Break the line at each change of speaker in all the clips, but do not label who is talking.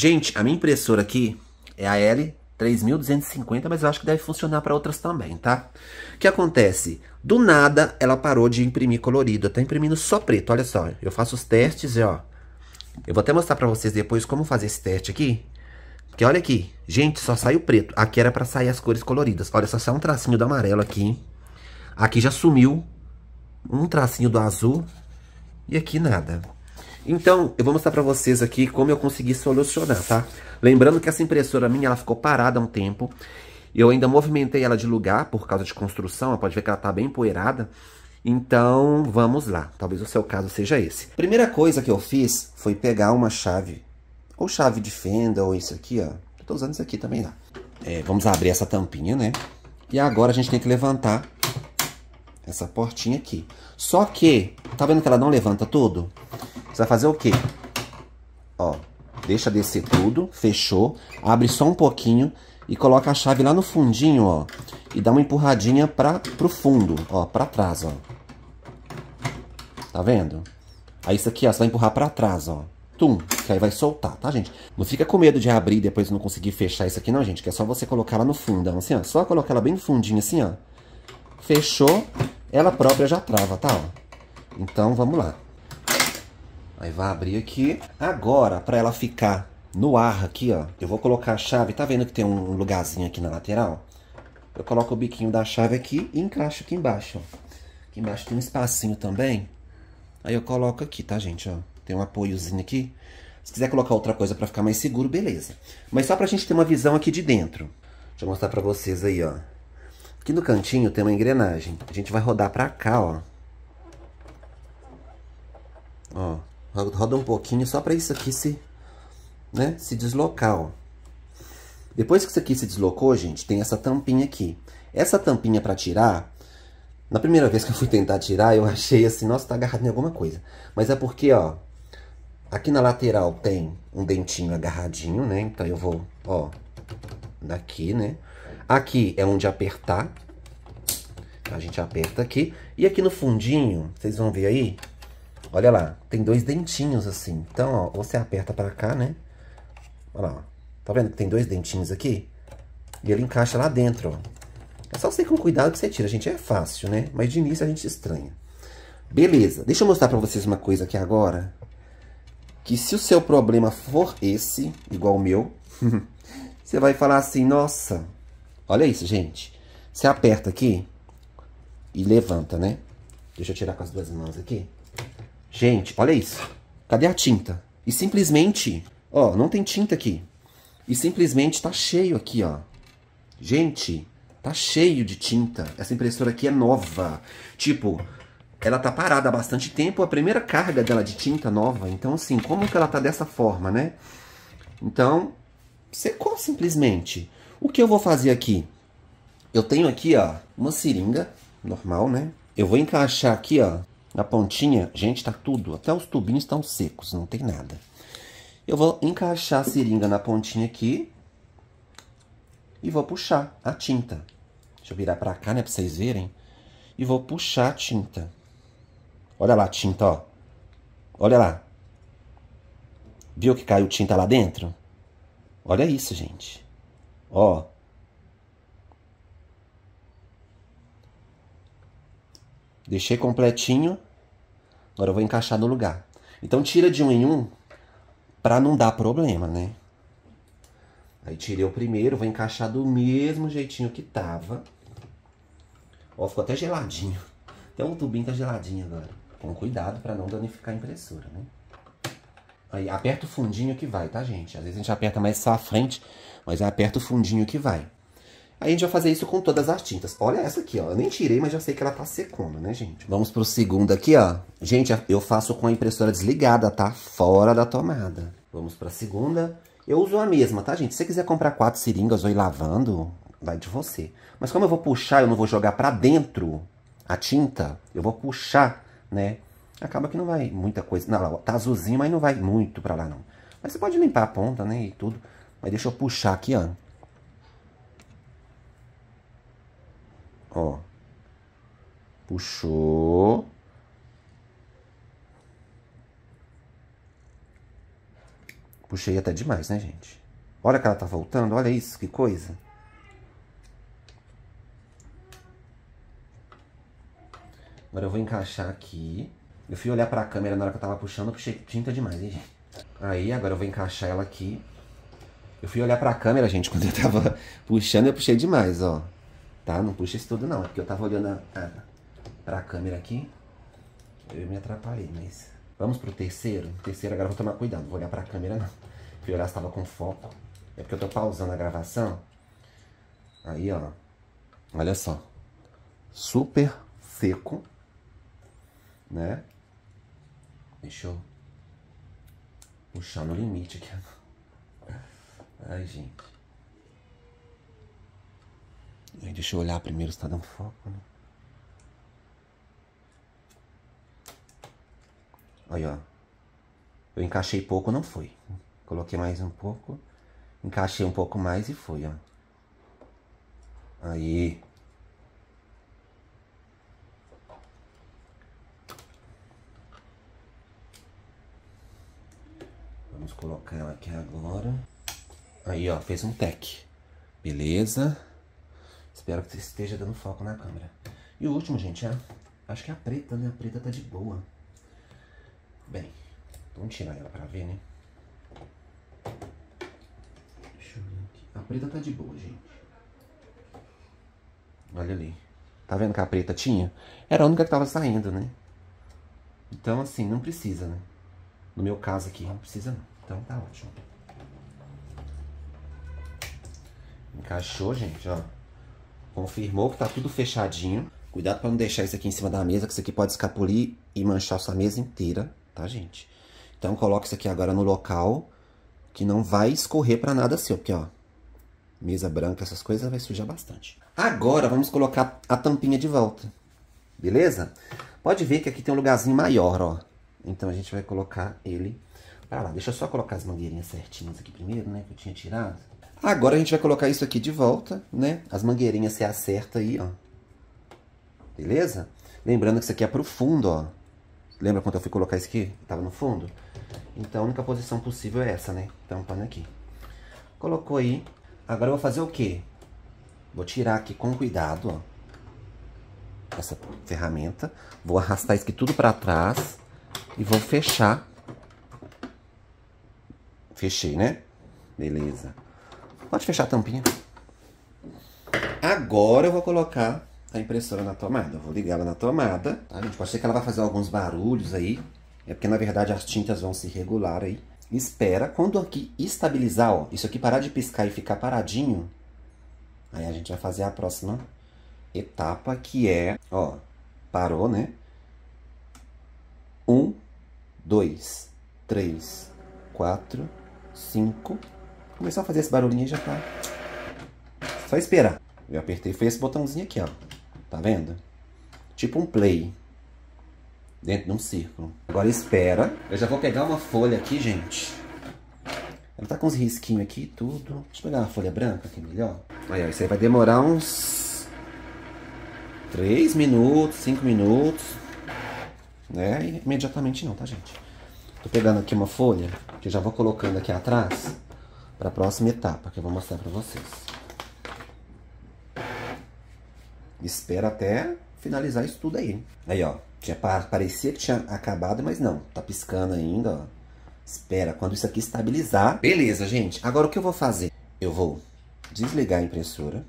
Gente, a minha impressora aqui é a L3250, mas eu acho que deve funcionar para outras também, tá? O que acontece? Do nada, ela parou de imprimir colorido. Tá imprimindo só preto, olha só. Eu faço os testes e, ó... Eu vou até mostrar para vocês depois como fazer esse teste aqui. Porque olha aqui, gente, só saiu preto. Aqui era para sair as cores coloridas. Olha, só saiu um tracinho do amarelo aqui. Aqui já sumiu um tracinho do azul. E aqui nada. Então, eu vou mostrar pra vocês aqui como eu consegui solucionar, tá? Lembrando que essa impressora minha, ela ficou parada há um tempo. Eu ainda movimentei ela de lugar por causa de construção, pode ver que ela tá bem poeirada. Então, vamos lá. Talvez o seu caso seja esse. Primeira coisa que eu fiz foi pegar uma chave, ou chave de fenda, ou isso aqui, ó. Estou tô usando isso aqui também lá. É, vamos abrir essa tampinha, né? E agora a gente tem que levantar essa portinha aqui. Só que, tá vendo que ela não levanta tudo? Você vai fazer o quê? Ó, deixa descer tudo, fechou, abre só um pouquinho e coloca a chave lá no fundinho, ó, e dá uma empurradinha para pro fundo, ó, para trás, ó. Tá vendo? Aí isso aqui, ó, você vai empurrar para trás, ó. Tum, que aí vai soltar, tá, gente? Não fica com medo de abrir e depois não conseguir fechar isso aqui, não, gente. Que é só você colocar ela no fundo, assim, ó. Só colocar ela bem no fundinho, assim, ó. Fechou, ela própria já trava, tá, ó. Então, vamos lá. Aí vai abrir aqui. Agora, para ela ficar no ar aqui, ó, eu vou colocar a chave. Tá vendo que tem um lugarzinho aqui na lateral? Eu coloco o biquinho da chave aqui e encaixo aqui embaixo. Ó. Aqui embaixo tem um espacinho também. Aí eu coloco aqui, tá, gente? Ó, tem um apoiozinho aqui. Se quiser colocar outra coisa para ficar mais seguro, beleza. Mas só pra gente ter uma visão aqui de dentro. Deixa eu mostrar pra vocês aí, ó. Aqui no cantinho tem uma engrenagem. A gente vai rodar pra cá, ó. Roda um pouquinho só para isso aqui se, né, se deslocar, ó. Depois que isso aqui se deslocou, gente, tem essa tampinha aqui. Essa tampinha para tirar, na primeira vez que eu fui tentar tirar, eu achei assim, nossa, tá agarrado em alguma coisa. Mas é porque, ó, aqui na lateral tem um dentinho agarradinho, né? Então eu vou, ó, daqui, né? Aqui é onde apertar. A gente aperta aqui. E aqui no fundinho, vocês vão ver aí, Olha lá, tem dois dentinhos assim. Então, ó, você aperta pra cá, né? Olha lá, ó. Tá vendo que tem dois dentinhos aqui? E ele encaixa lá dentro, ó. É só você ir com cuidado que você tira, gente. É fácil, né? Mas de início a gente estranha. Beleza, deixa eu mostrar pra vocês uma coisa aqui agora. Que se o seu problema for esse, igual o meu, você vai falar assim, nossa, olha isso, gente. Você aperta aqui e levanta, né? Deixa eu tirar com as duas mãos aqui. Gente, olha isso. Cadê a tinta? E simplesmente, ó, não tem tinta aqui. E simplesmente tá cheio aqui, ó. Gente, tá cheio de tinta. Essa impressora aqui é nova. Tipo, ela tá parada há bastante tempo, a primeira carga dela é de tinta nova. Então, assim, como que ela tá dessa forma, né? Então, secou simplesmente. O que eu vou fazer aqui? Eu tenho aqui, ó, uma seringa normal, né? Eu vou encaixar aqui, ó, na pontinha, gente, tá tudo. Até os tubinhos estão secos, não tem nada. Eu vou encaixar a seringa na pontinha aqui. E vou puxar a tinta. Deixa eu virar pra cá, né, pra vocês verem. E vou puxar a tinta. Olha lá a tinta, ó. Olha lá. Viu que caiu tinta lá dentro? Olha isso, gente. Ó. Deixei completinho Agora eu vou encaixar no lugar. Então tira de um em um para não dar problema, né? Aí tirei o primeiro, vou encaixar do mesmo jeitinho que tava. Ó, ficou até geladinho. Então o tubinho tá geladinho agora. Com cuidado para não danificar a impressora, né? Aí aperta o fundinho que vai, tá, gente? Às vezes a gente aperta mais só a frente, mas aperta o fundinho que vai. Aí a gente vai fazer isso com todas as tintas. Olha essa aqui, ó. Eu nem tirei, mas já sei que ela tá secando, né, gente? Vamos pro segundo aqui, ó. Gente, eu faço com a impressora desligada, tá? Fora da tomada. Vamos pra segunda. Eu uso a mesma, tá, gente? Se você quiser comprar quatro seringas ou ir lavando, vai de você. Mas como eu vou puxar, eu não vou jogar pra dentro a tinta, eu vou puxar, né? Acaba que não vai muita coisa. Não, tá azulzinho, mas não vai muito pra lá, não. Mas você pode limpar a ponta, né, e tudo. Mas deixa eu puxar aqui, ó. Ó. Puxou. Puxei até demais, né, gente? Olha que ela tá voltando, olha isso, que coisa. Agora eu vou encaixar aqui. Eu fui olhar pra câmera na hora que eu tava puxando, eu puxei tinta demais, hein, gente? Aí, agora eu vou encaixar ela aqui. Eu fui olhar pra câmera, gente, quando eu tava puxando, eu puxei demais, ó. Tá? Não puxa isso tudo não, é porque eu tava olhando a, a, pra câmera aqui. Eu me atrapalhei, mas... Vamos pro terceiro? Terceiro agora eu vou tomar cuidado, não vou olhar pra câmera não. Fui olhar se tava com foco. É porque eu tô pausando a gravação. Aí, ó. Olha só. Super seco. Né? Deixa eu puxar no limite aqui. Ai, gente deixa eu olhar primeiro se tá dando foco, né? Aí, ó. Eu encaixei pouco, não foi. Coloquei mais um pouco. Encaixei um pouco mais e foi, ó. Aí. Vamos colocar ela aqui agora. Aí, ó, fez um tec. Beleza. Espero que você esteja dando foco na câmera. E o último, gente, é... Acho que é a preta, né? A preta tá de boa. Bem, então vamos tirar ela pra ver, né? Deixa eu ver aqui. A preta tá de boa, gente. Olha ali. Tá vendo que a preta tinha? Era a única que tava saindo, né? Então, assim, não precisa, né? No meu caso aqui, não precisa não. Então tá ótimo. Encaixou, gente, ó. Confirmou que tá tudo fechadinho. Cuidado para não deixar isso aqui em cima da mesa, que isso aqui pode escapulir e manchar sua mesa inteira, tá, gente? Então, coloca isso aqui agora no local que não vai escorrer para nada seu, porque, ó, mesa branca, essas coisas, vai sujar bastante. Agora, vamos colocar a tampinha de volta, beleza? Pode ver que aqui tem um lugarzinho maior, ó. Então, a gente vai colocar ele pra lá. Deixa eu só colocar as mangueirinhas certinhas aqui primeiro, né, que eu tinha tirado. Agora a gente vai colocar isso aqui de volta, né? As mangueirinhas se acerta aí, ó. Beleza? Lembrando que isso aqui é pro fundo, ó. Lembra quando eu fui colocar isso aqui? Tava no fundo? Então a única posição possível é essa, né? Tampando então, tá aqui. Colocou aí. Agora eu vou fazer o quê? Vou tirar aqui com cuidado, ó. Essa ferramenta. Vou arrastar isso aqui tudo pra trás. E vou fechar. Fechei, né? Beleza. Pode fechar a tampinha. Agora eu vou colocar a impressora na tomada. Eu vou ligar ela na tomada, tá, gente? Pode ser que ela vá fazer alguns barulhos aí. É porque, na verdade, as tintas vão se regular aí. Espera, quando aqui estabilizar, ó, isso aqui parar de piscar e ficar paradinho, aí a gente vai fazer a próxima etapa, que é, ó, parou, né? Um, dois, três, quatro, cinco, Começou a fazer esse barulhinho e já tá. Só esperar. Eu apertei, foi esse botãozinho aqui, ó. Tá vendo? Tipo um play. Dentro de um círculo. Agora espera. Eu já vou pegar uma folha aqui, gente. Ela tá com uns risquinhos aqui e tudo. Deixa eu pegar uma folha branca aqui melhor. Aí, ó, isso aí vai demorar uns... 3 minutos, 5 minutos. Né? imediatamente não, tá, gente? Tô pegando aqui uma folha, que eu já vou colocando aqui atrás para a próxima etapa que eu vou mostrar para vocês. Espera até finalizar isso tudo aí. Aí, ó, tinha, parecia que tinha acabado, mas não, tá piscando ainda, ó. Espera, quando isso aqui estabilizar... Beleza, gente, agora o que eu vou fazer? Eu vou desligar a impressora.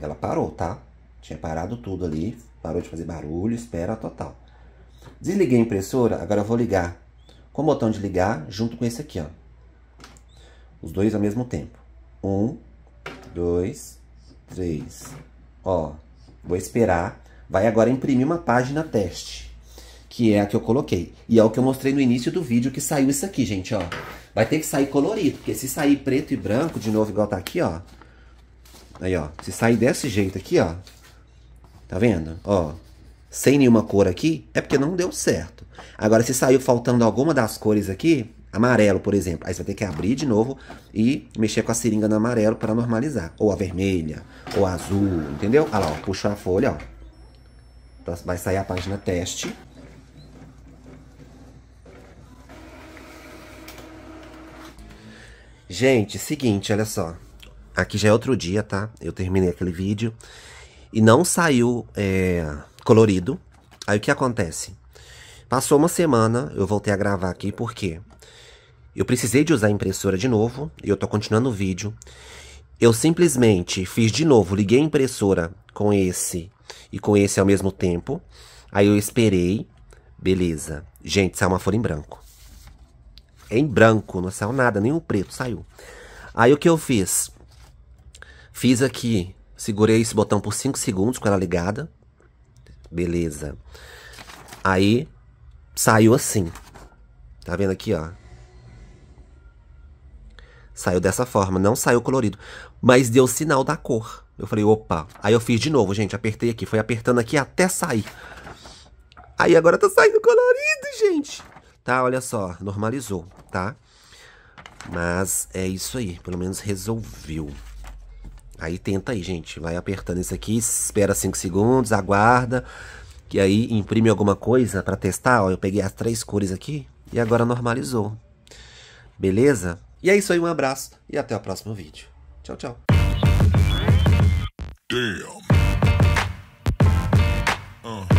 Ela parou, tá? Tinha parado tudo ali, parou de fazer barulho, espera total. Desliguei a impressora, agora eu vou ligar com o botão de ligar junto com esse aqui, ó. Os dois ao mesmo tempo. Um, dois, três. Ó, vou esperar. Vai agora imprimir uma página teste, que é a que eu coloquei. E é o que eu mostrei no início do vídeo que saiu isso aqui, gente, ó. Vai ter que sair colorido, porque se sair preto e branco, de novo, igual tá aqui, ó. Aí, ó. Se sair desse jeito aqui, ó. Tá vendo? Ó. Sem nenhuma cor aqui, é porque não deu certo. Agora, se saiu faltando alguma das cores aqui, amarelo, por exemplo. Aí você vai ter que abrir de novo e mexer com a seringa no amarelo para normalizar. Ou a vermelha, ou a azul, entendeu? Olha lá, ó, puxou a folha, ó. Então vai sair a página teste. Gente, seguinte, olha só. Aqui já é outro dia, tá? Eu terminei aquele vídeo e não saiu é, colorido. Aí o que acontece? Passou uma semana, eu voltei a gravar aqui porque eu precisei de usar a impressora de novo, e eu tô continuando o vídeo. Eu simplesmente fiz de novo, liguei a impressora com esse e com esse ao mesmo tempo. Aí eu esperei, beleza. Gente, saiu uma folha em branco. É em branco, não saiu nada, nem o preto saiu. Aí o que eu fiz? Fiz aqui, segurei esse botão por 5 segundos com ela ligada. Beleza. Aí saiu assim. Tá vendo aqui, ó? Saiu dessa forma, não saiu colorido. Mas deu sinal da cor. Eu falei, opa. Aí eu fiz de novo, gente. Apertei aqui. Foi apertando aqui até sair. Aí agora tá saindo colorido, gente. Tá, olha só. Normalizou, tá? Mas é isso aí. Pelo menos resolveu. Aí tenta aí, gente. Vai apertando isso aqui. Espera 5 segundos. Aguarda que aí imprime alguma coisa para testar. Ó, eu peguei as três cores aqui e agora normalizou. Beleza? E é isso aí, um abraço e até o próximo vídeo. Tchau, tchau. Damn. Uh.